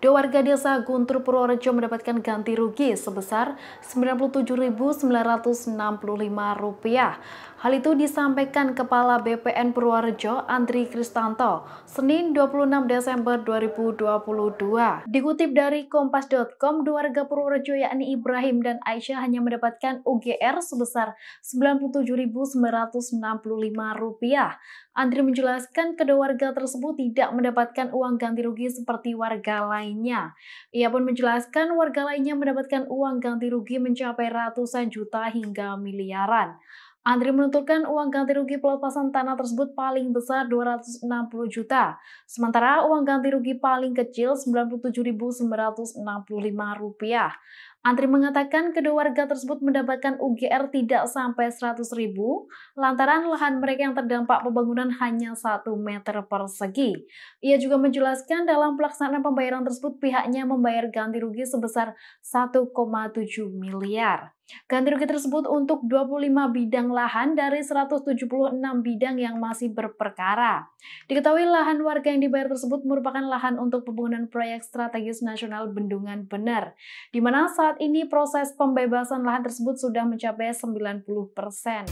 Dua warga desa Guntur Purworejo mendapatkan ganti rugi sebesar Rp97.965 Hal itu disampaikan Kepala BPN Purworejo Andri Kristanto Senin 26 Desember 2022. Dikutip dari kompas.com, dua warga Purworejo yakni Ibrahim dan Aisyah hanya mendapatkan UGR sebesar Rp97.965. Andri menjelaskan kedua warga tersebut tidak mendapatkan uang ganti rugi seperti warga lainnya. Ia pun menjelaskan warga lainnya mendapatkan uang ganti rugi mencapai ratusan juta hingga miliaran. Andri menuturkan uang ganti rugi pelepasan tanah tersebut paling besar 260 juta, sementara uang ganti rugi paling kecil 97.965 rupiah. Antri mengatakan kedua warga tersebut mendapatkan UGR tidak sampai 100 ribu, lantaran lahan mereka yang terdampak pembangunan hanya 1 meter persegi. Ia juga menjelaskan dalam pelaksanaan pembayaran tersebut pihaknya membayar ganti rugi sebesar 1,7 miliar. Ganti rugi tersebut untuk 25 bidang lahan dari 176 bidang yang masih berperkara. Diketahui lahan warga yang dibayar tersebut merupakan lahan untuk pembangunan proyek strategis nasional Bendungan Bener, di mana saat saat ini proses pembebasan lahan tersebut sudah mencapai 90 persen.